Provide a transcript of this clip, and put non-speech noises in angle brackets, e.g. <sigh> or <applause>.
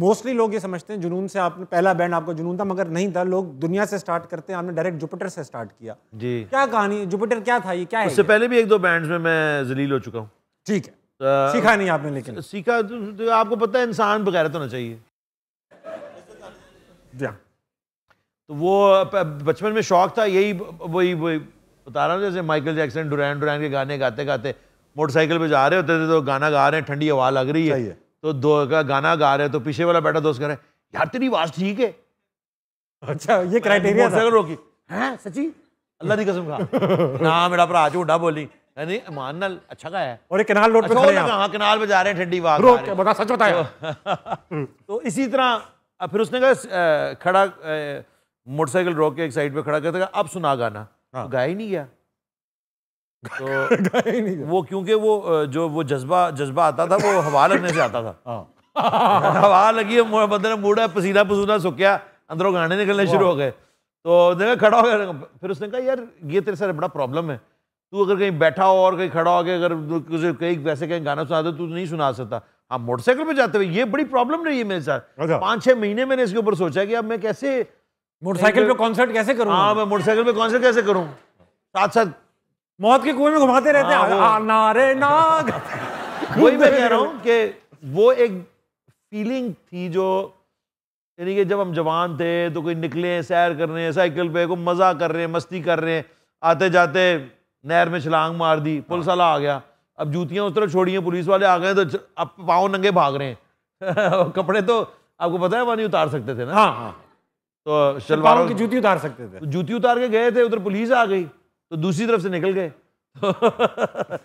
Mostly लोग ये समझते हैं जुनून से आपने पहला बैंड आपका जुनून था मगर नहीं था लोग दुनिया से स्टार्ट करते हैं आपने डायरेक्ट जुपिटर से स्टार्ट किया जी क्या कहानी जुपिटर क्या था ये क्या उससे पहले भी एक दो बैंड्स में मैं जलील हो चुका हूँ ठीक है तो, सीखा नहीं आपने लेकिन सीखा तो, तो आपको पता है इंसान बगैर तो होना चाहिए तो वो बचपन में शौक था यही वही वही बता रहा हूँ जैसे माइकल जैक्सन डुरैन डुरैन के गाने गाते गाते मोटरसाइकिल पे जा रहे होते थे तो गाना गा रहे हैं ठंडी हवा लग रही है तो दो का गाना गा रहे तो पीछे वाला बैठा दोस्त कह रहे यार तेरी आवाज ठीक है अच्छा ये क्राइटेरिया था रोकी हैं सची अल्लाह की कसम खा <laughs> ना मेरा भरा झूठा बोली मान ना अच्छा गाया है और ये कनाल रोड पे अच्छा, खड़े हैं हां कनाल पे जा रहे हैं ठंडी वाग बता सच बताया तो, <laughs> हम्म। तो इसी तरह फिर उसने कहा खड़ा मोटरसाइकिल रोक के एक साइड पे खड़ा करता तो अब सुना गाना हाँ। तो गाया ही नहीं गया तो <laughs> वो क्योंकि वो जो वो जज्बा जज्बा आता था वो हवा लगने से आता था हाँ। <laughs> हवा लगी मतलब मुड़ा पसीना पसीना सूख अंदरों गाने निकलने शुरू हो गए तो देखा खड़ा हो गया फिर उसने कहा यार ये तेरे सारे बड़ा प्रॉब्लम है तू अगर कहीं बैठा हो और कहीं खड़ा हो गया अगर कहीं वैसे कहीं गाना सुना दे तू नहीं सुना सकता आप हाँ, मोटरसाइकिल पे जाते हुए ये बड़ी प्रॉब्लम रही है मेरे साथ अच्छा। पाँच छह महीने मैंने इसके ऊपर सोचा कि अब मैं कैसे मोटरसाइकिल पे कॉन्सर्ट कैसे करूँ हाँ मैं मोटरसाइकिल पे कॉन्सर्ट कैसे करूँ साथ साथ मौत के कुएं में घुमाते रहते हैं हाँ, नारे नाग <laughs> वही मैं कह रहा हूँ कि वो एक फीलिंग थी जो यानी कि जब हम जवान थे तो कोई निकले सैर कर रहे हैं साइकिल पे कोई मज़ा कर रहे हैं मस्ती कर रहे हैं आते जाते नहर में छलांग मार दी पुलिस वाला आ गया अब जूतियां उस तरफ छोड़ी हैं पुलिस वाले आ गए तो अब पाँव नंगे भाग रहे हैं <laughs> कपड़े तो आपको पता है वह नहीं उतार सकते थे ना हाँ हाँ तो शलवारों की जूती उतार सकते थे तो जूती उतार के गए थे उधर पुलिस आ गई तो दूसरी तरफ से निकल गए